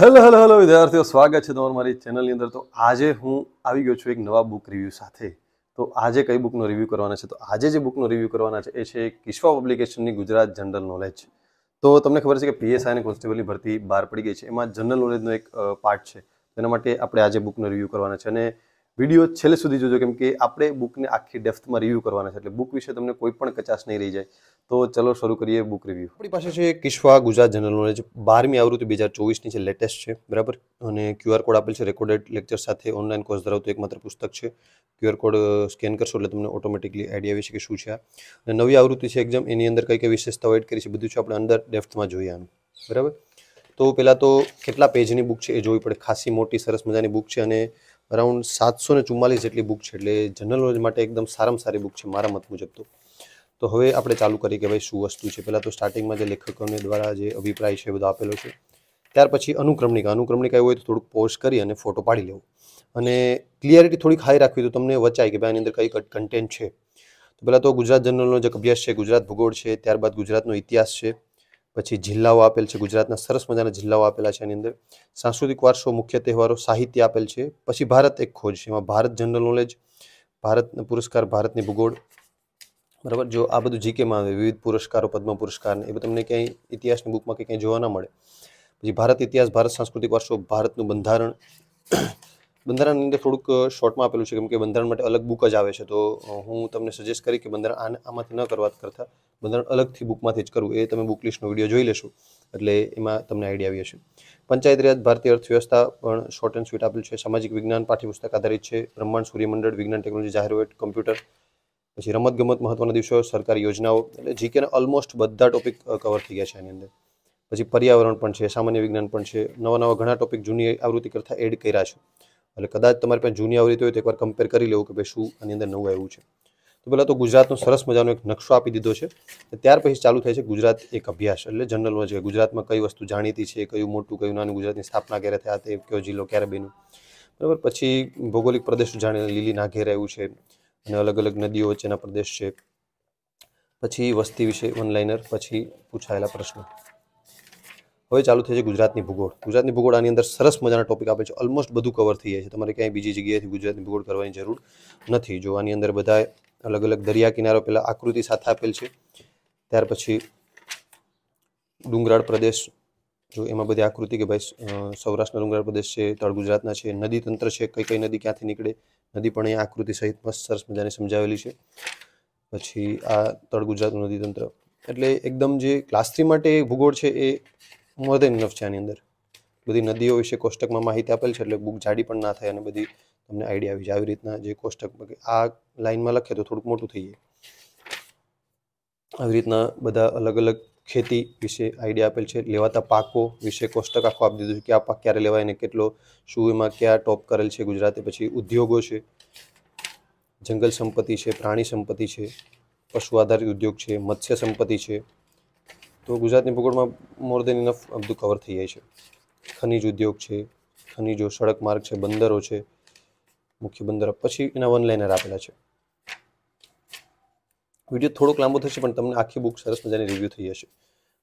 hello hello hello વિદ્યાર્થીઓ સ્વાગત છે તમારું મારી ચેનલની અંદર તો આજે હું આવી ગયો છું એક નવા બુક રિવ્યૂ સાથે તો આજે કઈ બુકનો રિવ્યૂ કરવાના છે તો આજે જે બુકનો રિવ્યૂ કરવાના છે એ છે કિશ્વા પબ્લિકેશનની ગુજરાત જનરલ નોલેજ તો તમને ખબર છે કે પીએસઆઈ અને કોન્સ્ટેબલની ભરતી બહાર પડી ગઈ છે એમાં જનરલ નોલેજનો એક પાર્ટ છે તેના માટે આપણે આજે બુકનો રિવ્યૂ કરવાના છે અને વિડીયો છેલ્લે સુધી જોજો કેમ કે આપણે બુકને આખી ડેપ્થમાં રિવ્યૂ કરવાના છે એટલે બુક વિશે તમને કોઈ પણ કચાશ નહીં રહી જાય તો ચલો શરૂ કરીએ બુક રિવ્યૂ આપણી પાસે છે કિશ્વા ગુજરાત જનરલ નોલેજ બારમી આવૃત્તિ બે હજાર ચોવીસની છે લેટેસ્ટ છે બરાબર અને ક્યુઆર કોડ આપેલ છે રેકોર્ડેડ લેક્ચર સાથે ઓનલાઈન કોર્સ ધરાવતું એકમાત્ર પુસ્તક છે ક્યુઆર કોડ સ્કેન કરશો એટલે તમને ઓટોમેટિકલી આઈડિયા આવી છે કે શું છે આ અને નવી આવૃત્તિ છે એકદમ એની અંદર કઈ કઈ વિશેષતા એડ કરી છે બધું છે આપણે અંદર ડેપ્થમાં જોઈએ આનું બરાબર તો પહેલાં તો કેટલા પેજની બુક છે એ જોવી પડે ખાસી મોટી સરસ મજાની બુક છે અને અરાઉન્ડ સાતસો ને ચુમ્માલીસ જેટલી બુક છે એટલે જનરલ નોલેજ માટે એકદમ સારામાં સારી બુક છે મારા મત મુજબ તો તો હવે આપણે ચાલુ કરીએ કે ભાઈ શું વસ્તુ છે પહેલાં તો સ્ટાર્ટિંગમાં જે લેખકોને દ્વારા જે અભિપ્રાય છે એ બધો આપેલો છે ત્યાર પછી અનુક્રમણિકા અનુક્રમણિકા એવું હોય તો થોડુંક પોસ્ટ કરી અને ફોટો પાડી લેવો અને ક્લિયરિટી થોડીક હાઈ રાખવી તો તમને વચાય કે ભાઈ આની અંદર કઈ કન્ટેન્ટ છે તો પહેલાં તો ગુજરાત જનરલનો જે અભ્યાસ છે ગુજરાત ભૂગોળ છે ત્યારબાદ ગુજરાતનો ઇતિહાસ છે પછી જિલ્લાઓ આપેલ છે ગુજરાતના સરસ મજાના જિલ્લાઓ આપેલા છે આની અંદર સાંસ્કૃતિક વારસો મુખ્ય તહેવારો સાહિત્ય આપેલ છે પછી ભારત એક ખોજ છે એમાં ભારત જનરલ નોલેજ ભારતનો પુરસ્કાર ભારતની ભૂગોળ બરાબર જો આ બધું જીકેમાં આવે વિવિધ પુરસ્કારો પદ્મ પુરસ્કારને એ તમને ક્યાંય ઇતિહાસની બુકમાં કે કંઈ જોવા ના મળે પછી ભારત ઇતિહાસ ભારત સાંસ્કૃતિક વારસો ભારતનું બંધારણ બંધારણની અંદર થોડુંક શોર્ટમાં આપેલું છે કેમ કે બંધારણ માટે અલગ બુક જ આવે છે તો હું તમને સજેસ્ટ કરી કે બંધારણ આમાંથી ન કરવા કરતાં બંધારણ અલગથી બુકમાંથી જ કરવું એ તમે બુક લિસ્ટનો વિડીયો જોઈ લેશો એટલે એમાં તમને આઈડિયા આવી હશે પંચાયત રાજ ભારતીય અર્થવ્યવસ્થા પણ શોર્ટ એન્ડ સ્વીટ આપેલું છે સામાજિક વિજ્ઞાન પાઠ્યપુસ્તક આધારિત છે બ્રહ્માંડ સૂર્યમંડળ વિજ્ઞાન ટેકનોલોજી જાહેરવેટ કમ્પ્યુટર પછી રમત ગમત મહત્ત્વના દિવસો સરકારી યોજનાઓ એટલે જીકેના ઓલમોસ્ટ બધા ટોપિક કવર થઈ ગયા છે એની અંદર પછી પર્યાવરણ પણ છે સામાન્ય વિજ્ઞાન પણ છે નવા નવા ઘણા ટોપિક જૂની આવૃત્તિ કરતા એડ કર્યા છે એટલે કદાચ તમારી પાસે જૂની આવરીત હોય તો એકવાર કમ્પેર કરી લેવું કે ભાઈ શું આની અંદર નવું આવ્યું છે તો પહેલાં તો ગુજરાતનો સરસ મજાનો એક નકશો આપી દીધો છે ત્યાર પછી ચાલુ થાય છે ગુજરાત એક અભ્યાસ એટલે જનરલ નોલેજ ગુજરાતમાં કઈ વસ્તુ જાણીતી છે કયું મોટું કયું નાનું ગુજરાતની સ્થાપના ક્યારે થયા તે કયો જિલ્લો ક્યારે બન્યું બરાબર પછી ભૌગોલિક પ્રદેશ જાણીને લીલી ના ઘેર આવ્યું છે અને અલગ અલગ નદીઓ વચ્ચેના પ્રદેશ છે પછી વસ્તી વિશે વનલાઇનર પછી પૂછાયેલા પ્રશ્નો હવે ચાલુ થઈ છે ગુજરાતની ભૂગોળ ગુજરાતની ભૂગોળ આની અંદર સરસ મજાના ટોપિક આપે છે ઓલમોસ્ટ બધું કવર થઈ જાય છે તમારે ક્યાંય બીજી જગ્યાએથી ગુજરાતની ભૂગોળ કરવાની જરૂર નથી જો આની અંદર બધા અલગ અલગ દરિયા કિનારો પહેલાં આકૃતિ સાથે આપેલ છે ત્યાર પછી ડુંગરાળ પ્રદેશ જો એમાં બધી આકૃતિ કે ભાઈ સૌરાષ્ટ્રના ડુંગરાળ પ્રદેશ છે તળ ગુજરાતના છે નદી તંત્ર છે કઈ કઈ નદી ક્યાંથી નીકળે નદી પણ એ આકૃતિ સહિત મસ્ત સરસ મજાને સમજાવેલી છે પછી આ તળ ગુજરાતનું નદી તંત્ર એટલે એકદમ જે ક્લાસ થ્રી માટે ભૂગોળ છે એ મોર દેન ઇનફ છે આની અંદર બધી નદીઓ વિશે કોષ્ટકમાં માહિતી આપેલ છે એટલે બુક જાડી પણ ના થાય અને બધી તમને આઈડિયા આવી જાય આવી રીતના જે કોષ્ટક આ લાઇનમાં લખે તો થોડુંક મોટું થઈ જાય આવી રીતના બધા અલગ અલગ ખેતી વિશે આઈડિયા આપેલ છે લેવાતા પાકો વિશે કોષ્ટક આખો આપી દીધું છે કે આ પાક ક્યારે લેવાય અને કેટલો શું એમાં ક્યાં ટોપ કરેલ છે ગુજરાતે પછી ઉદ્યોગો છે જંગલ સંપત્તિ છે પ્રાણી સંપત્તિ છે પશુ આધારિત ઉદ્યોગ છે મત્સ્ય સંપત્તિ છે તો ગુજરાતની ભૂગોળમાં મોર દેન ઇનફ બધું કવર થઈ જાય છે ખનિજ ઉદ્યોગ છે ખનિજો સડક માર્ગ છે બંદરો છે મુખ્ય બંદર પછી એના વન લાઇનર આપેલા છે વિડીયો થોડોક લાંબો થશે પણ તમને આખી બુક સરસ મજાની રિવ્યૂ થઈ જશે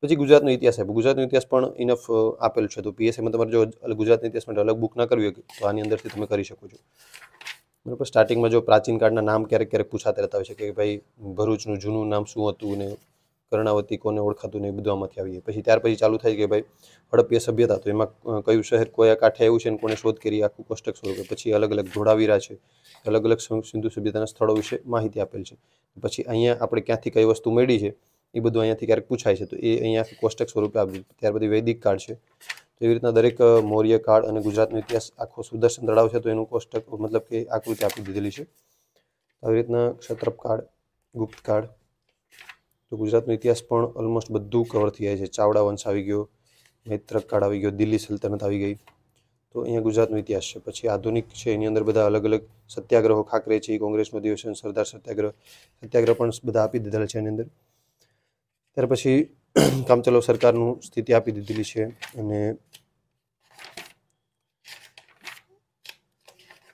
પછી ગુજરાતનો ઇતિહાસ આપ્યો ગુજરાતનો ઇતિહાસ પણ ઇનફ આપેલ છે તો પીએસઆઈમાં તમારે જો ગુજરાતના ઇતિહાસ માટે અલગ બુક ના કરવી હોય તો આની અંદરથી તમે કરી શકો છો બરાબર સ્ટાર્ટિંગમાં જો પ્રાચીન કાળના નામ ક્યારેક ક્યારેક પૂછાતા રહેતા હોય છે કે ભાઈ ભરૂચનું જૂનું નામ શું હતું ને કર્ણાવતી કોને ઓળખાતું નહીં બધું આમાંથી આવીએ પછી ત્યાર પછી ચાલુ થાય કે ભાઈ હડપ્ય સભ્યતા તો એમાં કયું શહેર કોયા કાંઠે આવ્યું છે અને કોને શોધ કરી આખું કોષ્ટક સ્વરૂપે પછી અલગ અલગ ધોળાવીરા છે અલગ અલગ સિંધુ સભ્યતાના સ્થળો વિશે માહિતી આપેલ છે પછી અહીંયા આપણે ક્યાંથી કઈ વસ્તુ મળી છે એ બધું અહીંયાથી ક્યારેક પૂછાય છે તો એ અહીંયા કોષ્ટક સ્વરૂપે આપ્યું ત્યાર પછી વૈદિક કાળ છે તો એવી રીતના દરેક મૌર્ય કાળ અને ગુજરાતનો ઇતિહાસ આખો સુદર્શન તળાવ છે તો એનું કોષ્ટક મતલબ કે આકૃતિ આપી દીધેલી છે આવી રીતના ક્ષત્રપ કાળ ગુપ્ત કાળ તો ગુજરાતનો ઇતિહાસ પણ ઓલમોસ્ટ બધું કવર થઈ જાય છે ચાવડા વંશ આવી ગયો મૈત્રક કાળ આવી ગયો દિલ્હી સલ્તનત આવી ગઈ તો અહીંયા ગુજરાતનો ઇતિહાસ છે પછી આધુનિક છે એની અંદર બધા અલગ અલગ સત્યાગ્રહો ખાકરે છે કોંગ્રેસનું અધિવેશન સરદાર સત્યાગ્રહ સત્યાગ્રહ પણ બધા આપી દીધેલા છે એની અંદર ત્યાર પછી કામચલાઉ સરકારનું સ્થિતિ આપી દીધેલી છે અને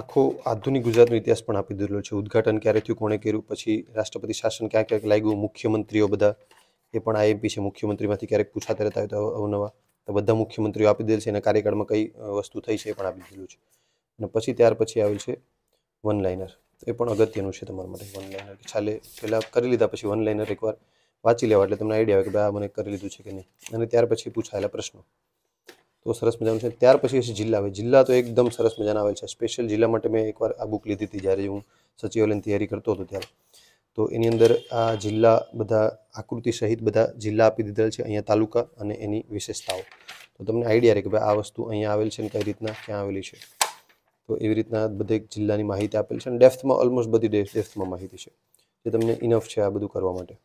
આખો આધુનિક ગુજરાતનો ઇતિહાસ પણ આપી દીધેલો છે ઉદ્ઘાટન ક્યારે થયું કોણે કર્યું પછી રાષ્ટ્રપતિ શાસન ક્યાં ક્યાંક લાગ્યું મુખ્યમંત્રીઓ બધા એ પણ આઈએમપી છે મુખ્યમંત્રીમાંથી ક્યારેક પૂછાતા રહેતા હોય તો અવનવા તો બધા મુખ્યમંત્રીઓ આપી દીધેલ છે એના કાર્યકાળમાં કઈ વસ્તુ થઈ છે એ પણ આપી દીધેલું છે અને પછી ત્યાર પછી આવ્યું છે વન લાઇનર એ પણ અગત્યનું છે તમારા માટે વન લાઇનર ચાલે પહેલાં કરી લીધા પછી વન લાઇનર એકવાર વાંચી લેવા એટલે તમને આઈડિયા આવે કે ભાઈ આ મને કરી લીધું છે કે નહીં અને ત્યાર પછી પૂછાયેલા પ્રશ્નો તો સરસ મજાનું છે ત્યાર પછી છે જિલ્લા આવે જિલ્લા તો એકદમ સરસ મજાના આવે છે સ્પેશિયલ જિલ્લા માટે મેં એકવાર આ બુક લીધી હતી જ્યારે હું સચિવાલયની તૈયારી કરતો હતો ત્યારે તો એની અંદર આ જિલ્લા બધા આકૃતિ સહિત બધા જિલ્લા આપી દીધેલા છે અહીંયા તાલુકા અને એની વિશેષતાઓ તો તમને આઈડિયા રહે કે ભાઈ આ વસ્તુ અહીંયા આવેલ છે અને કઈ રીતના ક્યાં આવેલી છે તો એવી રીતના બધેક જિલ્લાની માહિતી આપેલ છે અને ડેફ્થમાં ઓલમોસ્ટ બધી ડેફ્થમાં માહિતી છે જે તમને ઇનફ છે આ બધું કરવા માટે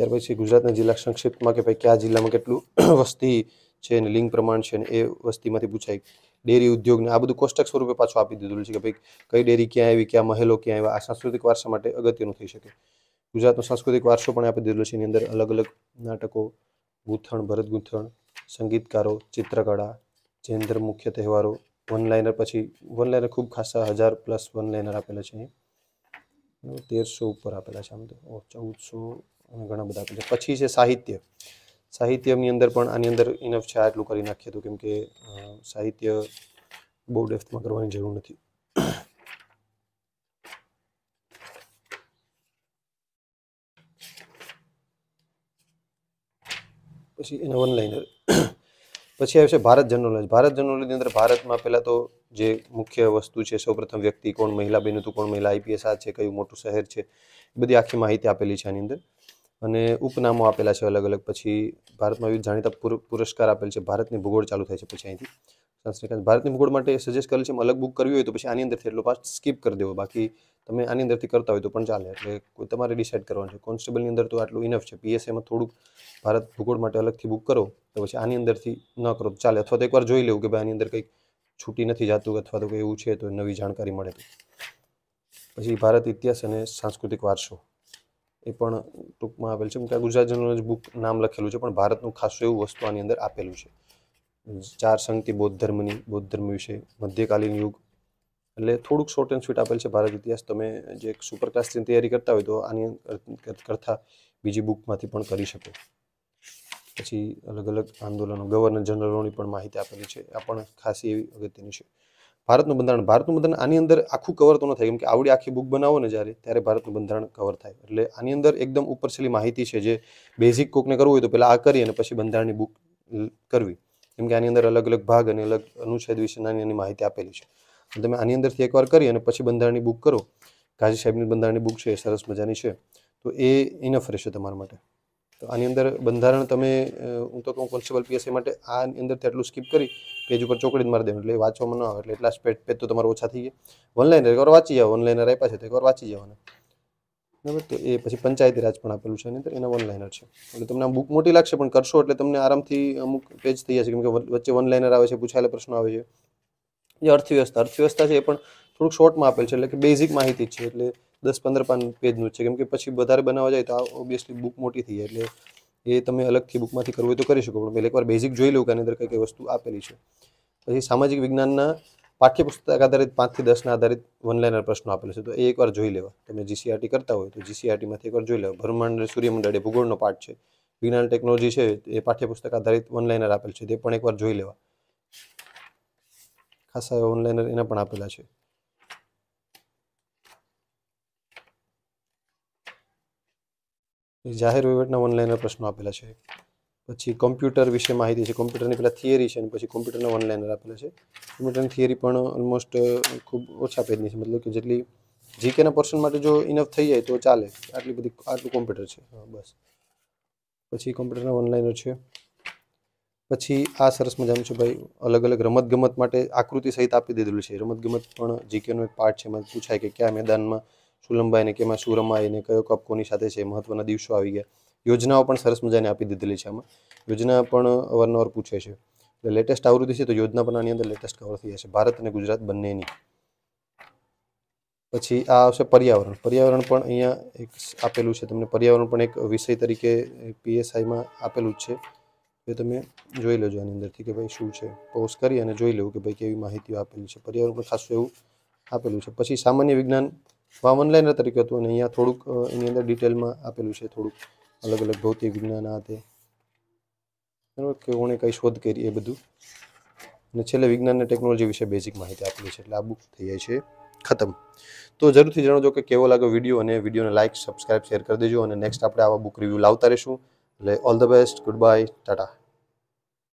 ત્યાર પછી ગુજરાતના જિલ્લા સંક્ષિપ્તમાં કે ભાઈ કયા જિલ્લામાં કેટલું વસ્તી છે અને લિંગ પ્રમાણ છે અને એ વસ્તીમાંથી પૂછાય ડેરી ઉદ્યોગને આ બધું કોષ્ટક સ્વરૂપે પાછું આપી દીધું છે કે ભાઈ કઈ ડેરી ક્યાં આવી ક્યાં મહેલો ક્યાં આવ્યા આ સાંસ્કૃતિક વારસા માટે અગત્યનું થઈ શકે ગુજરાતનો સાંસ્કૃતિક વારસો પણ આપી દીધેલો છે એની અંદર અલગ અલગ નાટકો ગૂંથણ ભરત ગૂંથણ સંગીતકારો ચિત્રકળા જૈનધર મુખ્ય તહેવારો વનલાઇનર પછી વનલાઇનર ખૂબ ખાસા હજાર પ્લસ વનલાઇનર આપેલા છે તેરસો ઉપર આપેલા છે આમ તો ચૌદસો ઘણા બધા પછી છે સાહિત્ય સાહિત્યની અંદર પણ આની અંદર ઇનફ છે આટલું કરી નાખીએ તો કેમકે સાહિત્ય બહુ ડેફ્થમાં કરવાની જરૂર નથી પછી એના વનલાઇનર પછી આવે છે ભારત જનરલ ભારત જનરલ નોલેજની અંદર ભારતમાં પહેલાં તો જે મુખ્ય વસ્તુ છે સૌપ્રથમ વ્યક્તિ કોણ મહિલા બેન હતું કોણ મહિલા આઈપીએસ આ છે કયું મોટું શહેર છે એ બધી આખી માહિતી આપેલી છે આની અંદર અને ઉપનામો આપેલા છે અલગ અલગ પછી ભારતમાં વિવિધ જાણીતા પુરસ્કાર આપેલ છે ભારતની ભૂગોળ ચાલુ થાય છે પછી અહીંથી સંસ્થિકાંત ભારતની ભૂગોળ માટે સજેસ્ટ કરેલ છે અલગ બુક કરવી હોય તો પછી આની અંદરથી એટલો પાસ સ્કીપ કરી દેવો બાકી તમે આની અંદરથી કરતા હોય તો પણ ચાલે એટલે તમારે ડિસાઇડ કરવાનું છે કોન્સ્ટેબલની અંદર તો આટલું ઇનફ છે પીએસએમાં થોડુંક ભારત ભૂગોળ માટે અલગથી બુક કરો તો પછી આની અંદરથી ન કરો ચાલે અથવા તો એકવાર જોઈ લેવું કે ભાઈ આની અંદર કંઈક છૂટી નથી જાતું અથવા તો કંઈ એવું છે તો નવી જાણકારી મળે તો પછી ભારત ઇતિહાસ અને સાંસ્કૃતિક વારસો એ પણ ટૂંકમાં આપેલ છે કે ગુજરાત જનરલ બુક નામ લખેલું છે પણ ભારતનું ખાસું એવું વસ્તુ આની અંદર આપેલું છે ચાર સંગતિ બૌદ્ધ ધર્મની બૌદ્ધ ધર્મ વિશે મધ્યકાલીન યુગ એટલે થોડુંક શોર્ટ એન્ડ સ્વીટ આપેલ છે ભારત ઇતિહાસ તમે જે એક ક્લાસની તૈયારી કરતા હોય તો આની કરતા બીજી બુકમાંથી પણ કરી શકો પછી અલગ અલગ આંદોલનો ગવર્નર જનરલોની પણ માહિતી આપેલી છે આ પણ ખાસી એવી અગત્યની છે ભારતનું બંધારણ ભારતનું બંધારણ આની અંદર આખું કવર તો ન થાય કેમ કે આવડી આખી બુક બનાવો ને જ્યારે ત્યારે ભારતનું બંધારણ કવર થાય એટલે આની અંદર એકદમ ઉપર છેલ્લી માહિતી છે જે બેઝિક કોકને કરવું હોય તો પહેલાં આ કરી અને પછી બંધારણની બુક કરવી કેમ કે આની અંદર અલગ અલગ ભાગ અને અલગ અનુચ્છેદ વિશે નાની નાની માહિતી આપેલી છે તમે આની અંદરથી એકવાર કરી અને પછી બંધારણની બુક કરો કાજી સાહેબની બંધારણની બુક છે એ સરસ મજાની છે તો એ ઇનફ રહેશે તમારા માટે તો આની અંદર બંધારણ તમે હું તો કહું કોન્સ્ટેબલ પીએસઆઈ માટે આની અંદર તેટલું સ્કીપ કરી પેજ ઉપર ચોકડી જ મારી દેવાનું એટલે વાંચવામાં ન આવે એટલે એટલા સ્પેડ પેજ તો તમારે ઓછા થઈ ગયા ઓનલાઈન એકવાર વાંચી જાઓ ઓનલાઈનર આપ્યા છે તો એકવાર વાંચી જવાના બરાબર તો એ પછી પંચાયતી રાજ પણ આપેલું છે એની અંદર એના વનલાઇનર છે એટલે તમને આ બુક મોટી લાગશે પણ કરશો એટલે તમને આરામથી અમુક પેજ થઈ જશે કેમ કે વચ્ચે વનલાઇનર આવે છે પૂછાયેલા પ્રશ્નો આવે છે જે અર્થવ્યવસ્થા અર્થવ્યવસ્થા છે એ પણ થોડુંક શોર્ટમાં આપેલ છે એટલે કે બેઝિક માહિતી છે એટલે દસ પંદર પાન પેજનું છે કેમ કે પછી વધારે બનાવવા જાય તો આ ઓબ્વિયસલી બુક મોટી થઈ જાય એટલે એ તમે અલગથી બુકમાંથી કરવું હોય તો કરી શકો પણ પહેલાં એકવાર બેઝિક જોઈ લઉં કે આની અંદર કઈ કઈ વસ્તુ આપેલી છે પછી સામાજિક વિજ્ઞાનના પાઠ્યપુસ્તક આધારિત પાંચથી દસના આધારિત વનલાઇનર પ્રશ્નો આપેલા છે તો એ એકવાર જોઈ લેવા તમે જીસીઆરટી e કરતા હોય તો જીસીઆરટીમાંથી e એકવાર જોઈ લેવા બ્રહ્માંડ અને સૂર્યમંડળ એ ભૂગોળનો પાઠ છે વિજ્ઞાન ટેકનોલોજી છે એ પાઠ્યપુસ્તક આધારિત વનલાઇનર આપેલ છે તે પણ એકવાર જોઈ લેવા ખાસા ઓનલાઇનર એના પણ આપેલા છે જાહેર વહીવટના ઓનલાઈનર પ્રશ્નો આપેલા છે પછી કોમ્પ્યુટર વિશે માહિતી છે કોમ્પ્યુટરની પહેલાં થિયરી છે અને પછી કોમ્પ્યુટરના ઓનલાઈનર આપેલા છે કોમ્પ્યુટરની થિયરી પણ ઓલમોસ્ટ ખૂબ ઓછા પેજની છે મતલબ કે જેટલી જીકેના પર્સન માટે જો ઇનફ થઈ જાય તો ચાલે આટલી બધી આટલું કોમ્પ્યુટર છે બસ પછી કોમ્પ્યુટરના ઓનલાઈનર છે પછી આ સરસ મજાનું છે ભાઈ અલગ અલગ રમતગમત માટે આકૃતિ સહિત આપી દીધેલું છે રમતગમત પણ જીકેનો એક પાર્ટ છે એમાં પૂછાય કે કયા મેદાનમાં શું લંબાય અને કેમાં શું રમાય અને કયો કપ કોની સાથે છે મહત્વના દિવસો આવી ગયા યોજનાઓ પણ સરસ મજાને આપી દીધેલી છે આમાં યોજના પણ અવારનવાર પૂછે છે એટલે લેટેસ્ટ આવૃત્તિ છે તો યોજના પણ આની અંદર લેટેસ્ટ કવર થઈ જશે ભારત અને ગુજરાત બંનેની પછી આ આવશે પર્યાવરણ પર્યાવરણ પણ અહીંયા એક આપેલું છે તમને પર્યાવરણ પણ એક વિષય તરીકે પીએસઆઈમાં આપેલું જ છે એ તમે જોઈ લેજો આની અંદરથી કે ભાઈ શું છે પોસ્ટ કરી અને જોઈ લેવું કે ભાઈ કેવી માહિતીઓ આપેલી છે પર્યાવરણ પણ ખાસ એવું આપેલું છે પછી સામાન્ય વિજ્ઞાન વામન લાઇનર તરીકે હતું અને અહીંયા થોડુંક એની અંદર ડિટેલમાં આપેલું છે થોડુંક અલગ અલગ ભૌતિક વિજ્ઞાન આ બરાબર કે કોણે કઈ શોધ કરી એ બધું અને છેલ્લે વિજ્ઞાન અને ટેકનોલોજી વિશે બેઝિક માહિતી આપેલી છે એટલે આ બુક થઈ જાય છે ખતમ તો જરૂરથી જણાવજો કે કેવો લાગ્યો વિડીયો અને વિડીયોને લાઇક સબસ્ક્રાઇબ શેર કરી દેજો અને નેક્સ્ટ આપણે આવા બુક રિવ્યૂ લાવતા રહીશું એટલે all the best good bye Tata